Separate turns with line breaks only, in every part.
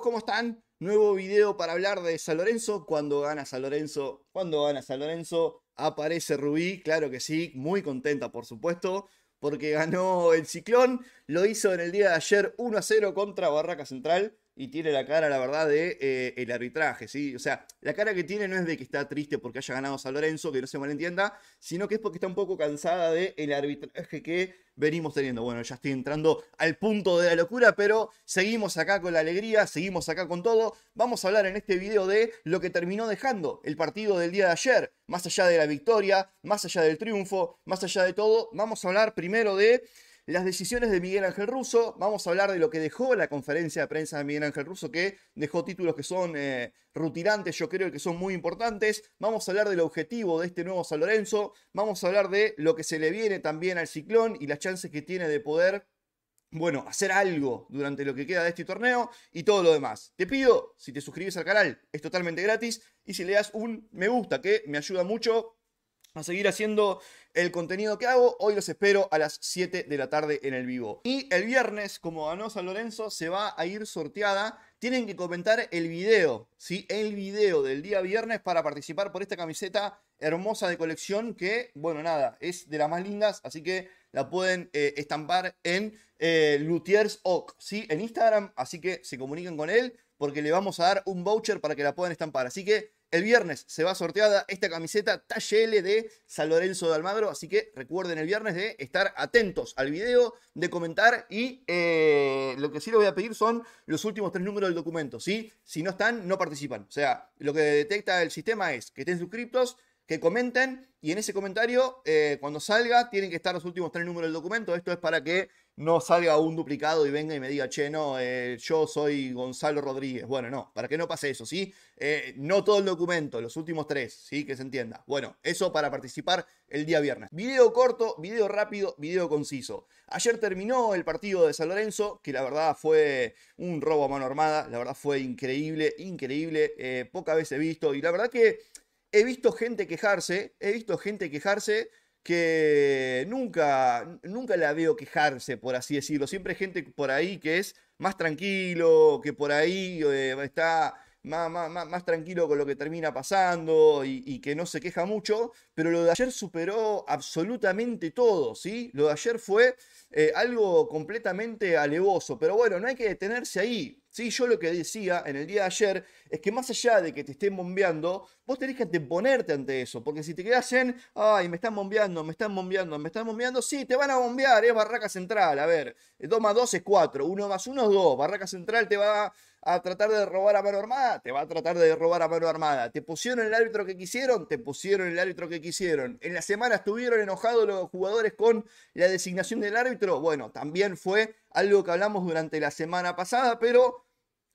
¿cómo están? Nuevo video para hablar de San Lorenzo. Cuando gana San Lorenzo, cuando gana San Lorenzo, aparece Rubí, claro que sí, muy contenta por supuesto, porque ganó el ciclón, lo hizo en el día de ayer 1 a 0 contra Barraca Central y tiene la cara, la verdad, de eh, el arbitraje, ¿sí? O sea, la cara que tiene no es de que está triste porque haya ganado San Lorenzo, que no se malentienda, sino que es porque está un poco cansada de el arbitraje que venimos teniendo. Bueno, ya estoy entrando al punto de la locura, pero seguimos acá con la alegría, seguimos acá con todo. Vamos a hablar en este video de lo que terminó dejando el partido del día de ayer, más allá de la victoria, más allá del triunfo, más allá de todo, vamos a hablar primero de las decisiones de Miguel Ángel Russo. Vamos a hablar de lo que dejó la conferencia de prensa de Miguel Ángel Russo, que dejó títulos que son eh, rutinantes. yo creo que son muy importantes. Vamos a hablar del objetivo de este nuevo San Lorenzo. Vamos a hablar de lo que se le viene también al ciclón y las chances que tiene de poder bueno, hacer algo durante lo que queda de este torneo y todo lo demás. Te pido, si te suscribes al canal, es totalmente gratis. Y si le das un me gusta, que me ayuda mucho, a seguir haciendo el contenido que hago. Hoy los espero a las 7 de la tarde en el vivo. Y el viernes, como ganó San Lorenzo, se va a ir sorteada. Tienen que comentar el video, El video del día viernes para participar por esta camiseta hermosa de colección que, bueno, nada, es de las más lindas, así que la pueden eh, estampar en eh, Luthiers Lutiers Oc, ¿sí? En Instagram, así que se comuniquen con él porque le vamos a dar un voucher para que la puedan estampar. Así que el viernes se va sorteada esta camiseta talle L de San Lorenzo de Almagro, así que recuerden el viernes de estar atentos al video, de comentar y eh, lo que sí les voy a pedir son los últimos tres números del documento, Si no están, no participan. O sea, lo que detecta el sistema es que estén suscriptos, que comenten y en ese comentario, eh, cuando salga, tienen que estar los últimos tres números del documento. Esto es para que no salga un duplicado y venga y me diga, che, no, eh, yo soy Gonzalo Rodríguez. Bueno, no, para que no pase eso, ¿sí? Eh, no todo el documento, los últimos tres, ¿sí? Que se entienda. Bueno, eso para participar el día viernes. Video corto, video rápido, video conciso. Ayer terminó el partido de San Lorenzo, que la verdad fue un robo a mano armada, la verdad fue increíble, increíble, eh, poca vez he visto, y la verdad que he visto gente quejarse, he visto gente quejarse que nunca, nunca la veo quejarse, por así decirlo. Siempre hay gente por ahí que es más tranquilo, que por ahí eh, está más, más, más, tranquilo con lo que termina pasando y, que no se queja mucho, pero lo de ayer superó absolutamente todo, ¿sí? Lo de ayer fue eh, algo completamente alevoso, pero bueno, no hay que detenerse ahí. ¿sí? Yo lo que decía en el día de ayer es que más allá de que te estén bombeando, vos tenés que ponerte ante eso, porque si te quedas en, ay, me están bombeando, me están bombeando, me están bombeando, sí, te van a bombear, es Barraca Central, a ver, 2 eh, más 2 es 4, 1 más 1 es 2, Barraca Central te va a tratar de robar a mano armada, te va a tratar de robar a mano armada. Te pusieron el árbitro que quisieron, te pusieron el árbitro que quisieron. En la semana estuvieron enojados los jugadores con la designación del árbitro. Bueno, también fue algo que hablamos durante la semana pasada, pero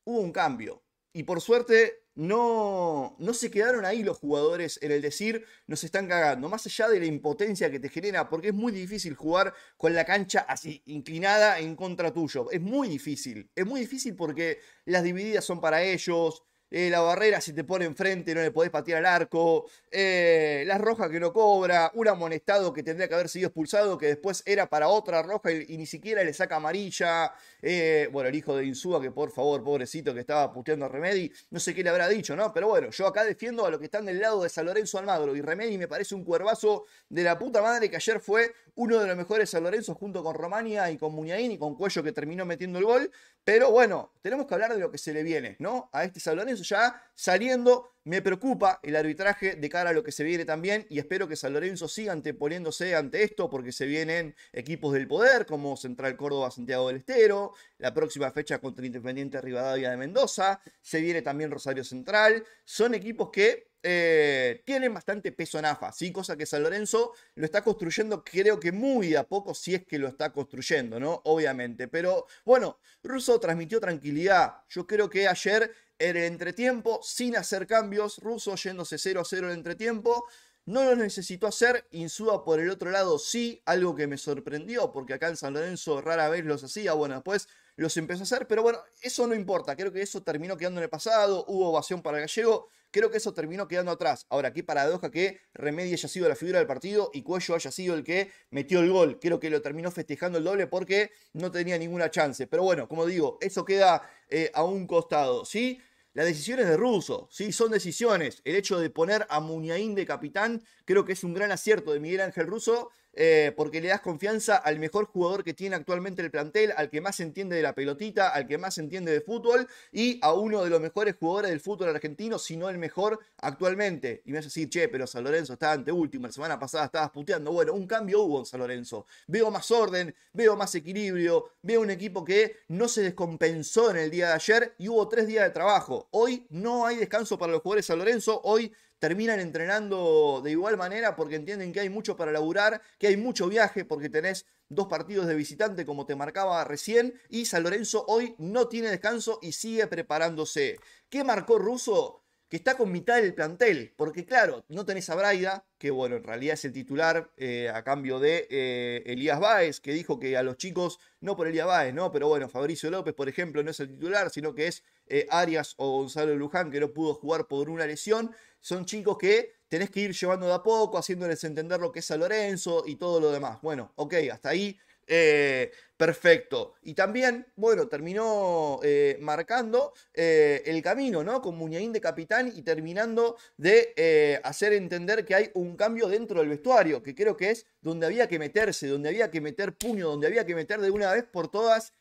hubo un cambio. Y por suerte no, no se quedaron ahí los jugadores en el decir nos están cagando, más allá de la impotencia que te genera, porque es muy difícil jugar con la cancha así, inclinada en contra tuyo. Es muy difícil, es muy difícil porque las divididas son para ellos, eh, la barrera si te pone enfrente, no le podés patear al arco, la eh, las rojas que no cobra, un amonestado que tendría que haber sido expulsado, que después era para otra roja y, ni siquiera le saca amarilla. Eh, bueno, el hijo de Insúa, que por favor, pobrecito, que estaba puteando a Remedy, no sé qué le habrá dicho, ¿no? Pero bueno, yo acá defiendo a los que están del lado de San Lorenzo Almagro y Remedi me parece un cuervazo de la puta madre que ayer fue uno de los mejores San Lorenzo junto con Romania y con Muñain y con Cuello que terminó metiendo el gol. Pero bueno, tenemos que hablar de lo que se le viene, ¿no? A este San Lorenzo ya saliendo me preocupa el arbitraje de cara a lo que se viene también y espero que San Lorenzo siga anteponiéndose ante esto porque se vienen equipos del poder como Central Córdoba Santiago del Estero, la próxima fecha contra Independiente Rivadavia de Mendoza, se viene también Rosario Central, son equipos que eh, tienen bastante peso en AFA, ¿sí? cosa que San Lorenzo lo está construyendo, creo que muy a poco, si es que lo está construyendo, ¿no? Obviamente, pero bueno, Russo transmitió tranquilidad. Yo creo que ayer en el entretiempo, sin hacer cambios, Russo yéndose 0 a 0 en el entretiempo. No lo necesitó hacer, Insúa por el otro lado sí, algo que me sorprendió, porque acá en San Lorenzo rara vez los hacía, bueno, después los empezó a hacer, pero bueno, eso no importa, creo que eso terminó quedando en el pasado, hubo ovación para Gallego, creo que eso terminó quedando atrás. Ahora, qué paradoja que Remedia haya sido la figura del partido y Cuello haya sido el que metió el gol, creo que lo terminó festejando el doble porque no tenía ninguna chance, pero bueno, como digo, eso queda eh, a un costado, ¿sí? Las decisiones de Russo, sí, son decisiones. El hecho de poner a Muñaín de capitán creo que es un gran acierto de Miguel Ángel Russo eh, porque le das confianza al mejor jugador que tiene actualmente el plantel, al que más entiende de la pelotita, al que más entiende de fútbol y a uno de los mejores jugadores del fútbol argentino, si no el mejor actualmente. Y me vas a decir, che, pero San Lorenzo está ante último, la semana pasada estabas puteando. Bueno, un cambio hubo en San Lorenzo. Veo más orden, veo más equilibrio, veo un equipo que no se descompensó en el día de ayer y hubo tres días de trabajo. Hoy no hay descanso para los jugadores de San Lorenzo, hoy terminan entrenando de igual manera porque entienden que hay mucho para laburar, que hay mucho viaje porque tenés dos partidos de visitante como te marcaba recién y San Lorenzo hoy no tiene descanso y sigue preparándose. ¿Qué marcó Russo? que está con mitad del plantel, porque claro, no tenés a Braida, que bueno, en realidad es el titular eh, a cambio de eh, Elías Báez, que dijo que a los chicos, no por Elías Báez, ¿no? Pero bueno, Fabricio López, por ejemplo, no es el titular, sino que es eh, Arias o Gonzalo Luján, que no pudo jugar por una lesión. Son chicos que tenés que ir llevando de a poco, haciéndoles entender lo que es a Lorenzo y todo lo demás. Bueno, ok, hasta ahí eh, perfecto. Y también, bueno, terminó eh, marcando eh, el camino, ¿no? Con Muñaín de capitán y terminando de hacer entender que hay un cambio dentro del vestuario, que creo que es donde había que meterse, donde había que meter puño, donde había que meter de una vez por todas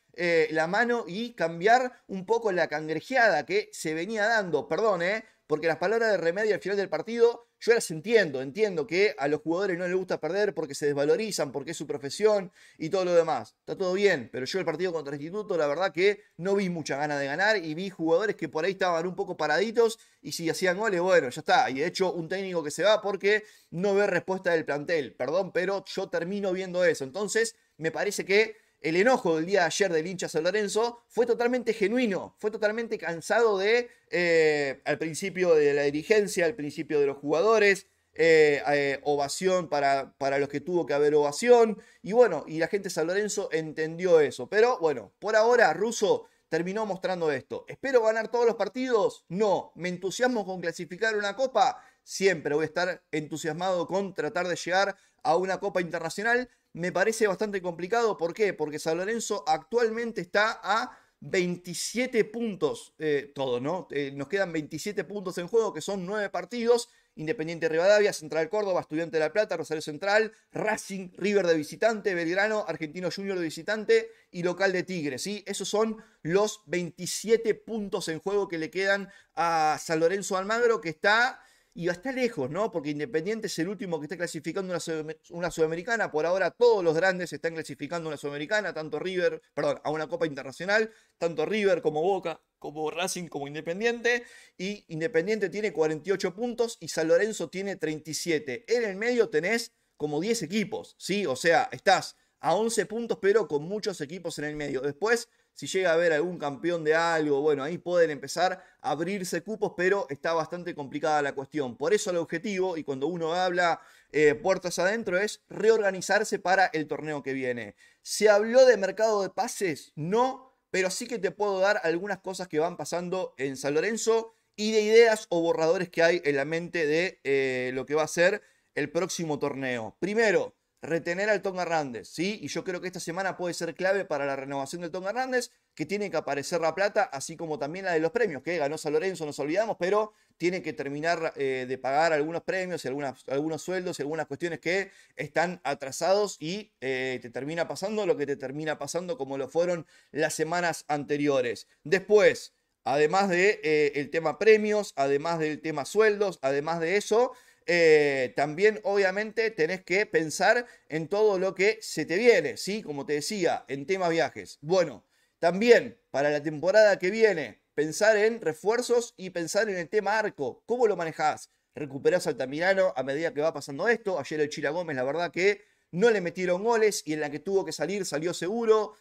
la mano y cambiar un poco la cangrejeada que se venía dando, perdón, eh, porque las palabras de remedio al final del partido yo las entiendo, entiendo que a los jugadores no les gusta perder porque se desvalorizan, porque es su profesión y todo lo demás. Está todo bien, pero yo el partido contra el Instituto, la verdad que no vi mucha gana de ganar y vi jugadores que por ahí estaban un poco paraditos y si hacían goles, bueno, ya está. Y de hecho, un técnico que se va porque no ve respuesta del plantel. Perdón, pero yo termino viendo eso. Entonces, me parece que el enojo del día de ayer del hincha San Lorenzo fue totalmente genuino, fue totalmente cansado de, eh, al principio de la dirigencia, al principio de los jugadores, eh, eh, ovación para, para los que tuvo que haber ovación, y bueno, y la gente de San Lorenzo entendió eso, pero bueno, por ahora Russo terminó mostrando esto. ¿Espero ganar todos los partidos? No, ¿me entusiasmo con clasificar una copa? Siempre voy a estar entusiasmado con tratar de llegar a una Copa Internacional. Me parece bastante complicado. ¿Por qué? Porque San Lorenzo actualmente está a 27 puntos, eh, todo, ¿no? Eh, nos quedan 27 puntos en juego, que son 9 partidos. Independiente Rivadavia, Central Córdoba, Estudiante de la Plata, Rosario Central, Racing, River de visitante, Belgrano, Argentino Junior de visitante y local de Tigre, ¿sí? Esos son los 27 puntos en juego que le quedan a San Lorenzo Almagro, que está y va a estar lejos, ¿no? Porque Independiente es el último que está clasificando una, una, Sudamericana. Por ahora todos los grandes están clasificando una Sudamericana, tanto River, perdón, a una Copa Internacional, tanto River como Boca, como Racing, como Independiente. Y Independiente tiene 48 puntos y San Lorenzo tiene 37. En el medio tenés como 10 equipos, ¿sí? O sea, estás a 11 puntos, pero con muchos equipos en el medio. Después si llega a haber algún campeón de algo, bueno, ahí pueden empezar a abrirse cupos, pero está bastante complicada la cuestión. Por eso el objetivo, y cuando uno habla eh, puertas adentro, es reorganizarse para el torneo que viene. ¿Se habló de mercado de pases? No, pero sí que te puedo dar algunas cosas que van pasando en San Lorenzo y de ideas o borradores que hay en la mente de eh, lo que va a ser el próximo torneo. Primero, retener al Tonga Hernández, ¿sí? Y yo creo que esta semana puede ser clave para la renovación del Tonga Hernández, que tiene que aparecer la plata, así como también la de los premios, que ganó San Lorenzo, nos olvidamos, pero tiene que terminar eh, de pagar algunos premios y algunos sueldos y algunas cuestiones que están atrasados y eh, te termina pasando lo que te termina pasando como lo fueron las semanas anteriores. Después, además del de, eh, el tema premios, además del tema sueldos, además de eso, eh, también obviamente tenés que pensar en todo lo que se te viene, ¿sí? Como te decía, en tema viajes. Bueno, también para la temporada que viene, pensar en refuerzos y pensar en el tema arco. ¿Cómo lo manejás? ¿Recuperás al Altamirano a medida que va pasando esto? Ayer el Chira Gómez, la verdad que no le metieron goles y en la que tuvo que salir salió seguro.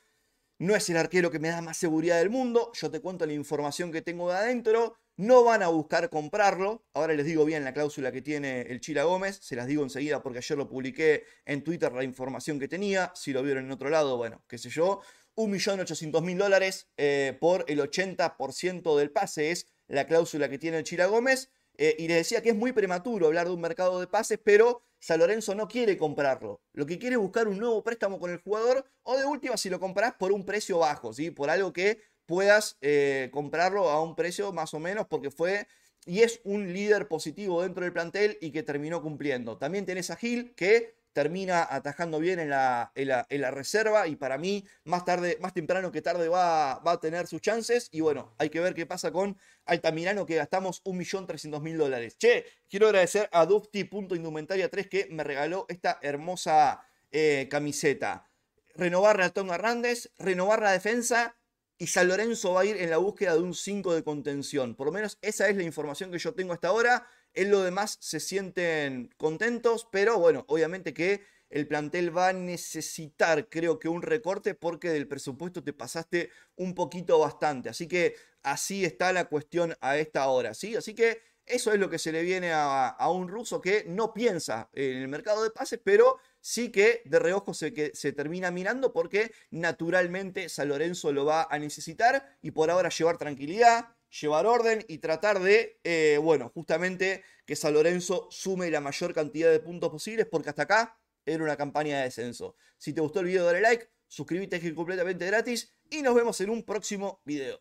No es el arquero que me da más seguridad del mundo. Yo te cuento la información que tengo de adentro no van a buscar comprarlo. Ahora les digo bien la cláusula que tiene el Chila Gómez, se las digo enseguida porque ayer lo publiqué en Twitter la información que tenía, si lo vieron en otro lado, bueno, qué sé yo. 1.800.000 dólares eh, por el 80% del pase es la cláusula que tiene el Chila Gómez. Eh, y les decía que es muy prematuro hablar de un mercado de pases, pero San Lorenzo no quiere comprarlo. Lo que quiere es buscar un nuevo préstamo con el jugador o de última si lo compras por un precio bajo, ¿sí? por algo que puedas eh, comprarlo a un precio más o menos porque fue y es un líder positivo dentro del plantel y que terminó cumpliendo. También tenés a Gil que termina atajando bien en la, en la, reserva y para mí más tarde, más temprano que tarde va, a tener sus chances y bueno, hay que ver qué pasa con Altamirano que gastamos 1.300.000 dólares. Che, quiero agradecer a Dufty.indumentaria3 que me regaló esta hermosa eh, camiseta. Renovar a Tom Hernández, renovar la defensa y San Lorenzo va a ir en la búsqueda de un 5 de contención. Por lo menos esa es la información que yo tengo hasta ahora. En lo demás se sienten contentos, pero bueno, obviamente que el plantel va a necesitar, creo que, un recorte porque del presupuesto te pasaste un poquito bastante. Así que así está la cuestión a esta hora, ¿sí? Así que eso es lo que se le viene a, a un ruso que no piensa en el mercado de pases, pero sí que de reojo se, que se termina mirando porque naturalmente San Lorenzo lo va a necesitar y por ahora llevar tranquilidad, llevar orden y tratar de, eh, bueno, justamente que San Lorenzo sume la mayor cantidad de puntos posibles porque hasta acá era una campaña de descenso. Si te gustó el video dale like, suscríbete que es completamente gratis y nos vemos en un próximo video.